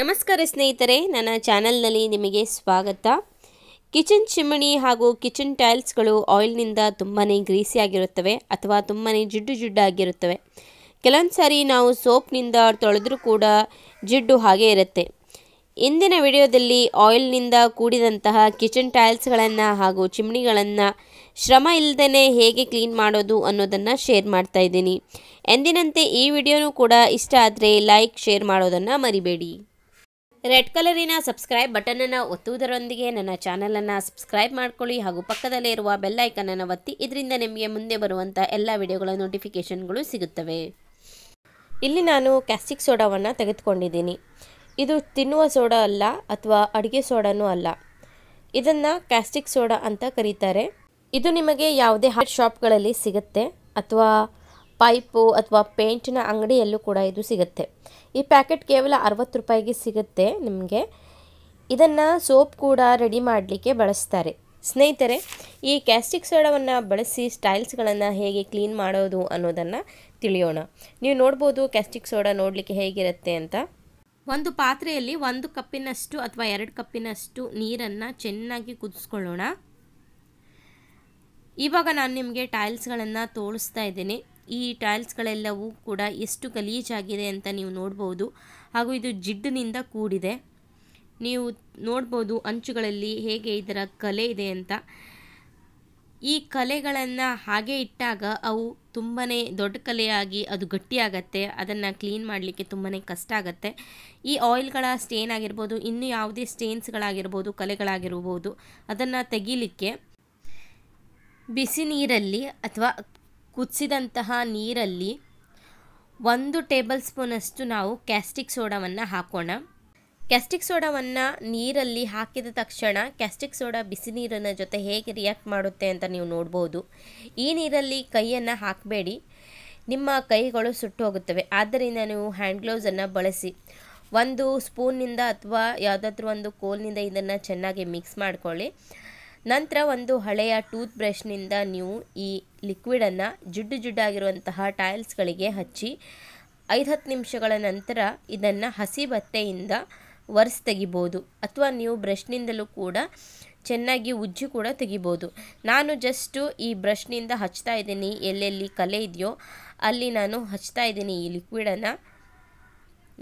ನಮಸ್ಕಾರ ಸ್ನೇಹಿತರೆ ನನ್ನ ಚಾನಲ್ನಲ್ಲಿ ನಿಮಗೆ ಸ್ವಾಗತ ಕಿಚನ್ ಚಿಮಣಿ ಹಾಗೂ ಕಿಚನ್ ಟೈಲ್ಸ್ಗಳು ಆಯಿಲ್ನಿಂದ ತುಂಬಾ ಗ್ರೀಸಿಯಾಗಿರುತ್ತವೆ ಅಥವಾ ತುಂಬಾ ಜಿಡ್ಡು ಜಿಡ್ಡಾಗಿರುತ್ತವೆ ಕೆಲವೊಂದು ಸಾರಿ ನಾವು ಸೋಪ್ನಿಂದ ತೊಳೆದರೂ ಕೂಡ ಜಿಡ್ಡು ಹಾಗೆ ಇರುತ್ತೆ ಇಂದಿನ ವಿಡಿಯೋದಲ್ಲಿ ಆಯಿಲ್ನಿಂದ ಕೂಡಿದಂತಹ ಕಿಚನ್ ಟೈಲ್ಸ್ಗಳನ್ನು ಹಾಗೂ ಚಿಮಣಿಗಳನ್ನು ಶ್ರಮ ಇಲ್ಲದೇ ಹೇಗೆ ಕ್ಲೀನ್ ಮಾಡೋದು ಅನ್ನೋದನ್ನು ಶೇರ್ ಮಾಡ್ತಾ ಎಂದಿನಂತೆ ಈ ವಿಡಿಯೋನೂ ಕೂಡ ಇಷ್ಟ ಆದರೆ ಲೈಕ್ ಶೇರ್ ಮಾಡೋದನ್ನು ಮರಿಬೇಡಿ ರೆಡ್ ಕಲರಿನ ಸಬ್ಸ್ಕ್ರೈಬ್ ಬಟನನ್ನು ಒತ್ತುವುದರೊಂದಿಗೆ ನನ್ನ ಚಾನಲನ್ನು ಸಬ್ಸ್ಕ್ರೈಬ್ ಮಾಡ್ಕೊಳ್ಳಿ ಹಾಗೂ ಪಕ್ಕದಲ್ಲೇ ಇರುವ ಬೆಲ್ಲೈಕನನ್ನು ಒತ್ತಿ ಇದರಿಂದ ನಿಮಗೆ ಮುಂದೆ ಬರುವಂಥ ಎಲ್ಲ ವಿಡಿಯೋಗಳ ನೋಟಿಫಿಕೇಷನ್ಗಳು ಸಿಗುತ್ತವೆ ಇಲ್ಲಿ ನಾನು ಕ್ಯಾಸ್ಟಿಕ್ ಸೋಡಾವನ್ನು ತೆಗೆದುಕೊಂಡಿದ್ದೀನಿ ಇದು ತಿನ್ನುವ ಸೋಡಾ ಅಲ್ಲ ಅಥವಾ ಅಡುಗೆ ಸೋಡಾನೂ ಅಲ್ಲ ಇದನ್ನು ಕ್ಯಾಸ್ಟಿಕ್ ಸೋಡಾ ಅಂತ ಕರೀತಾರೆ ಇದು ನಿಮಗೆ ಯಾವುದೇ ಹಾಟ್ ಶಾಪ್ಗಳಲ್ಲಿ ಸಿಗುತ್ತೆ ಅಥವಾ ಪೈಪು ಅಥವಾ ಪೇಂಟಿನ ಅಂಗಡಿಯಲ್ಲೂ ಕೂಡ ಇದು ಸಿಗುತ್ತೆ ಈ ಪ್ಯಾಕೆಟ್ ಕೇವಲ ಅರವತ್ತು ರೂಪಾಯಿಗೆ ಸಿಗುತ್ತೆ ನಿಮಗೆ ಇದನ್ನು ಸೋಪ್ ಕೂಡ ರೆಡಿ ಮಾಡಲಿಕ್ಕೆ ಬಳಸ್ತಾರೆ ಸ್ನೇಹಿತರೆ ಈ ಕ್ಯಾಸ್ಟಿಕ್ ಸೋಡವನ್ನು ಬಳಸಿ ಸ್ಟೈಲ್ಸ್ಗಳನ್ನು ಹೇಗೆ ಕ್ಲೀನ್ ಮಾಡೋದು ಅನ್ನೋದನ್ನು ತಿಳಿಯೋಣ ನೀವು ನೋಡ್ಬೋದು ಕ್ಯಾಸ್ಟಿಕ್ ಸೋಡಾ ನೋಡಲಿಕ್ಕೆ ಹೇಗಿರುತ್ತೆ ಅಂತ ಒಂದು ಪಾತ್ರೆಯಲ್ಲಿ ಒಂದು ಕಪ್ಪಿನಷ್ಟು ಅಥವಾ ಎರಡು ಕಪ್ಪಿನಷ್ಟು ನೀರನ್ನು ಚೆನ್ನಾಗಿ ಕುದಿಸ್ಕೊಳ್ಳೋಣ ಇವಾಗ ನಾನು ನಿಮಗೆ ಟೈಲ್ಸ್ಗಳನ್ನು ತೋರಿಸ್ತಾ ಇದ್ದೀನಿ ಈ ಟೈಲ್ಸ್ಗಳೆಲ್ಲವೂ ಕೂಡ ಎಷ್ಟು ಗಲೀಜಾಗಿದೆ ಅಂತ ನೀವು ನೋಡ್ಬೋದು ಹಾಗೂ ಇದು ಜಿಡ್ಡಿನಿಂದ ಕೂಡಿದೆ ನೀವು ನೋಡ್ಬೋದು ಅಂಚುಗಳಲ್ಲಿ ಹೇಗೆ ಇದರ ಕಲೆ ಇದೆ ಅಂತ ಈ ಕಲೆಗಳನ್ನು ಹಾಗೆ ಇಟ್ಟಾಗ ಅವು ತುಂಬಾ ದೊಡ್ಡ ಕಲೆಯಾಗಿ ಅದು ಗಟ್ಟಿಯಾಗತ್ತೆ ಅದನ್ನು ಕ್ಲೀನ್ ಮಾಡಲಿಕ್ಕೆ ತುಂಬಾ ಕಷ್ಟ ಆಗುತ್ತೆ ಈ ಆಯಿಲ್ಗಳ ಸ್ಟೇನ್ ಆಗಿರ್ಬೋದು ಇನ್ನು ಯಾವುದೇ ಸ್ಟೇನ್ಸ್ಗಳಾಗಿರ್ಬೋದು ಕಲೆಗಳಾಗಿರ್ಬೋದು ಅದನ್ನು ತೆಗೀಲಿಕ್ಕೆ ಬಿಸಿ ನೀರಲ್ಲಿ ಅಥವಾ ಕುದಿಸಿದಂತಹ ನೀರಲ್ಲಿ ಒಂದು ಟೇಬಲ್ ಸ್ಪೂನಷ್ಟು ನಾವು ಕ್ಯಾಸ್ಟಿಕ್ ಸೋಡಾವನ್ನು ಹಾಕೋಣ ಕ್ಯಾಸ್ಟಿಕ್ ಸೋಡಾವನ್ನು ನೀರಲ್ಲಿ ಹಾಕಿದ ತಕ್ಷಣ ಕ್ಯಾಸ್ಟಿಕ್ ಸೋಡಾ ಬಿಸಿ ನೀರನ್ನ ಜೊತೆ ಹೇಗೆ ರಿಯಾಕ್ಟ್ ಮಾಡುತ್ತೆ ಅಂತ ನೀವು ನೋಡ್ಬೋದು ಈ ನೀರಲ್ಲಿ ಕೈಯನ್ನು ಹಾಕಬೇಡಿ ನಿಮ್ಮ ಕೈಗಳು ಸುಟ್ಟು ಹೋಗುತ್ತವೆ ಆದ್ದರಿಂದ ನೀವು ಹ್ಯಾಂಡ್ ಗ್ಲೌಸನ್ನು ಬಳಸಿ ಒಂದು ಸ್ಪೂನ್ನಿಂದ ಅಥವಾ ಯಾವುದಾದ್ರೂ ಒಂದು ಕೋಲ್ನಿಂದ ಇದನ್ನು ಚೆನ್ನಾಗಿ ಮಿಕ್ಸ್ ಮಾಡಿಕೊಳ್ಳಿ ನಂತರ ಒಂದು ಹಳೆಯ ಟೂತ್ ಬ್ರಷ್ನಿಂದ ನೀವು ಈ ಲಿಕ್ವಿಡನ್ನು ಜುಡ್ಡು ಜುಡ್ಡಾಗಿರುವಂತಹ ಟೈಲ್ಸ್ಗಳಿಗೆ ಹಚ್ಚಿ ಐದು ಹತ್ತು ನಿಮಿಷಗಳ ನಂತರ ಇದನ್ನು ಹಸಿ ಬತ್ತೆಯಿಂದ ಒರೆಸಿ ತೆಗಿಬೋದು ಅಥವಾ ನೀವು ಬ್ರಷ್ನಿಂದಲೂ ಕೂಡ ಚೆನ್ನಾಗಿ ಉಜ್ಜಿ ಕೂಡ ತೆಗಿಬೋದು ನಾನು ಜಸ್ಟು ಈ ಬ್ರಷ್ನಿಂದ ಹಚ್ತಾ ಇದ್ದೀನಿ ಎಲ್ಲೆಲ್ಲಿ ಕಲೆ ಇದೆಯೋ ಅಲ್ಲಿ ನಾನು ಹಚ್ತಾ ಇದ್ದೀನಿ ಈ ಲಿಕ್ವಿಡನ್ನು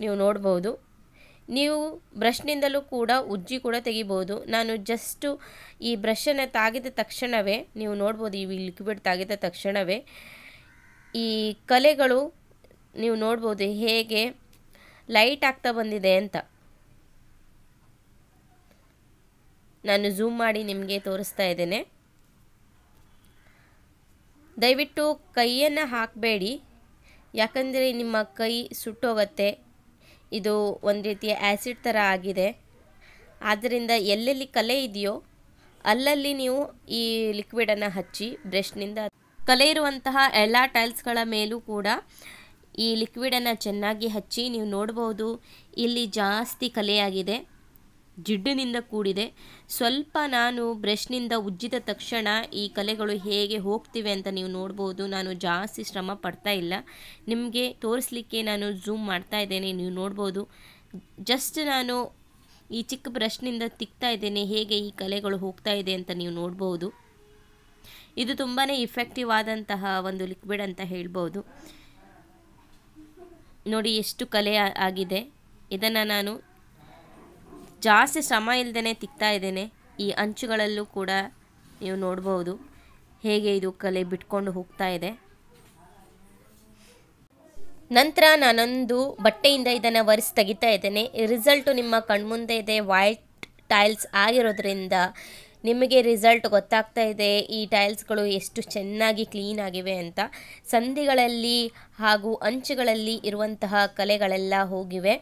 ನೀವು ನೋಡ್ಬೋದು ನೀವು ಬ್ರಷ್ನಿಂದಲೂ ಕೂಡ ಉಜ್ಜಿ ಕೂಡ ತೆಗಿಬೋದು ನಾನು ಜಸ್ಟು ಈ ಬ್ರಷನ್ನು ತಾಗಿದ ತಕ್ಷಣವೇ ನೀವು ನೋಡ್ಬೋದು ಈ ಲಿಕ್ವಿಡ್ ತಾಗಿದ ತಕ್ಷಣವೇ ಈ ಕಲೆಗಳು ನೀವು ನೋಡ್ಬೋದು ಹೇಗೆ ಲೈಟ್ ಆಗ್ತಾ ಬಂದಿದೆ ಅಂತ ನಾನು ಝೂಮ್ ಮಾಡಿ ನಿಮಗೆ ತೋರಿಸ್ತಾ ಇದ್ದೇನೆ ದಯವಿಟ್ಟು ಕೈಯನ್ನು ಹಾಕಬೇಡಿ ಯಾಕಂದರೆ ನಿಮ್ಮ ಕೈ ಸುಟ್ಟೋಗತ್ತೆ ಇದು ಒಂದು ರೀತಿಯ ಆ್ಯಸಿಡ್ ಥರ ಆಗಿದೆ ಆದ್ದರಿಂದ ಎಲ್ಲೆಲ್ಲಿ ಕಲೆ ಇದೆಯೋ ಅಲ್ಲಲ್ಲಿ ನೀವು ಈ ಲಿಕ್ವಿಡನ್ನು ಹಚ್ಚಿ ಬ್ರಷ್ನಿಂದ ಕಲೆ ಇರುವಂತಹ ಎಲ್ಲ ಟೈಲ್ಸ್ಗಳ ಮೇಲೂ ಕೂಡ ಈ ಲಿಕ್ವಿಡನ್ನು ಚೆನ್ನಾಗಿ ಹಚ್ಚಿ ನೀವು ನೋಡ್ಬೋದು ಇಲ್ಲಿ ಜಾಸ್ತಿ ಕಲೆಯಾಗಿದೆ ಜಿಡ್ಡಿನಿಂದ ಕೂಡಿದೆ ಸ್ವಲ್ಪ ನಾನು ಬ್ರಷ್ನಿಂದ ಉಜ್ಜಿದ ತಕ್ಷಣ ಈ ಕಲೆಗಳು ಹೇಗೆ ಹೋಗ್ತಿವೆ ಅಂತ ನೀವು ನೋಡ್ಬೋದು ನಾನು ಜಾಸ್ತಿ ಶ್ರಮ ಪಡ್ತಾ ಇಲ್ಲ ನಿಮಗೆ ತೋರಿಸ್ಲಿಕ್ಕೆ ನಾನು ಝೂಮ್ ಮಾಡ್ತಾ ಇದ್ದೇನೆ ನೀವು ನೋಡ್ಬೋದು ಜಸ್ಟ್ ನಾನು ಈ ಚಿಕ್ಕ ಬ್ರಷ್ನಿಂದ ತಿಕ್ತಾ ಇದ್ದೇನೆ ಹೇಗೆ ಈ ಕಲೆಗಳು ಹೋಗ್ತಾ ಇದೆ ಅಂತ ನೀವು ನೋಡ್ಬೋದು ಇದು ತುಂಬಾ ಇಫೆಕ್ಟಿವ್ ಆದಂತಹ ಒಂದು ಲಿಕ್ವಿಡ್ ಅಂತ ಹೇಳ್ಬೋದು ನೋಡಿ ಎಷ್ಟು ಕಲೆ ಆಗಿದೆ ಇದನ್ನು ನಾನು ಜಾಸ್ತಿ ಶ್ರಮ ಇಲ್ಲದೇ ತಿಕ್ತಾ ಇದ್ದೇನೆ ಈ ಅಂಚುಗಳಲ್ಲೂ ಕೂಡ ನೀವು ನೋಡ್ಬೋದು ಹೇಗೆ ಇದು ಕಲೆ ಬಿಟ್ಕೊಂಡು ಹೋಗ್ತಾ ಇದೆ ನಂತರ ನಾನೊಂದು ಬಟ್ಟೆಯಿಂದ ಇದನ್ನು ಒರೆಸಿ ತೆಗಿತಾ ಇದ್ದೇನೆ ರಿಸಲ್ಟು ನಿಮ್ಮ ಕಣ್ಮುಂದೆ ಇದೆ ವೈಟ್ ಟೈಲ್ಸ್ ಆಗಿರೋದ್ರಿಂದ ನಿಮಗೆ ರಿಸಲ್ಟ್ ಗೊತ್ತಾಗ್ತಾ ಇದೆ ಈ ಟೈಲ್ಸ್ಗಳು ಎಷ್ಟು ಚೆನ್ನಾಗಿ ಕ್ಲೀನ್ ಆಗಿವೆ ಅಂತ ಸಂಧಿಗಳಲ್ಲಿ ಹಾಗೂ ಅಂಚುಗಳಲ್ಲಿ ಇರುವಂತಹ ಕಲೆಗಳೆಲ್ಲ ಹೋಗಿವೆ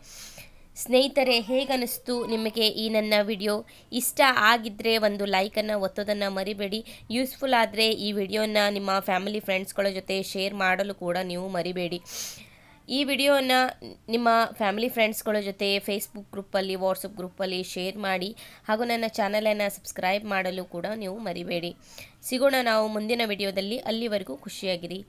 ಸ್ನೇಹಿತರೆ ಹೇಗನ್ನಿಸ್ತು ನಿಮಗೆ ಈ ನನ್ನ ವಿಡಿಯೋ ಇಷ್ಟ ಆಗಿದ್ದರೆ ಒಂದು ಲೈಕನ್ನು ಒತ್ತೋದನ್ನು ಮರಿಬೇಡಿ ಯೂಸ್ಫುಲ್ ಆದರೆ ಈ ವಿಡಿಯೋನ ನಿಮ್ಮ ಫ್ಯಾಮಿಲಿ ಫ್ರೆಂಡ್ಸ್ಗಳ ಜೊತೆ ಶೇರ್ ಮಾಡಲು ಕೂಡ ನೀವು ಮರಿಬೇಡಿ ಈ ವಿಡಿಯೋನ ನಿಮ್ಮ ಫ್ಯಾಮಿಲಿ ಫ್ರೆಂಡ್ಸ್ಗಳ ಜೊತೆ ಫೇಸ್ಬುಕ್ ಗ್ರೂಪಲ್ಲಿ ವಾಟ್ಸಪ್ ಗ್ರೂಪಲ್ಲಿ ಶೇರ್ ಮಾಡಿ ಹಾಗೂ ನನ್ನ ಚಾನಲನ್ನು ಸಬ್ಸ್ಕ್ರೈಬ್ ಮಾಡಲು ಕೂಡ ನೀವು ಮರಿಬೇಡಿ ಸಿಗೋಣ ನಾವು ಮುಂದಿನ ವಿಡಿಯೋದಲ್ಲಿ ಅಲ್ಲಿವರೆಗೂ ಖುಷಿಯಾಗಿರಿ